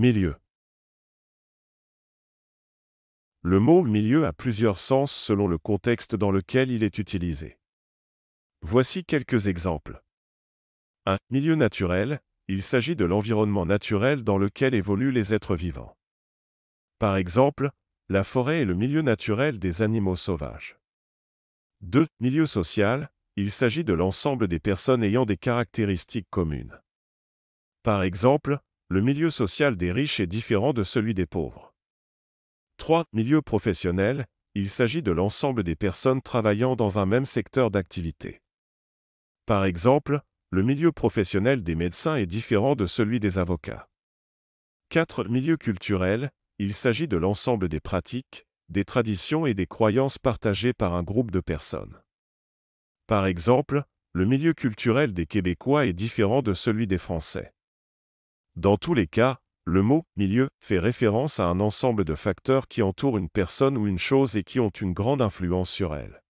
Milieu. Le mot milieu a plusieurs sens selon le contexte dans lequel il est utilisé. Voici quelques exemples. 1. Milieu naturel, il s'agit de l'environnement naturel dans lequel évoluent les êtres vivants. Par exemple, la forêt est le milieu naturel des animaux sauvages. 2. Milieu social, il s'agit de l'ensemble des personnes ayant des caractéristiques communes. Par exemple, le milieu social des riches est différent de celui des pauvres. 3. Milieu professionnel, il s'agit de l'ensemble des personnes travaillant dans un même secteur d'activité. Par exemple, le milieu professionnel des médecins est différent de celui des avocats. 4. Milieu culturel, il s'agit de l'ensemble des pratiques, des traditions et des croyances partagées par un groupe de personnes. Par exemple, le milieu culturel des Québécois est différent de celui des Français. Dans tous les cas, le mot milieu fait référence à un ensemble de facteurs qui entourent une personne ou une chose et qui ont une grande influence sur elle.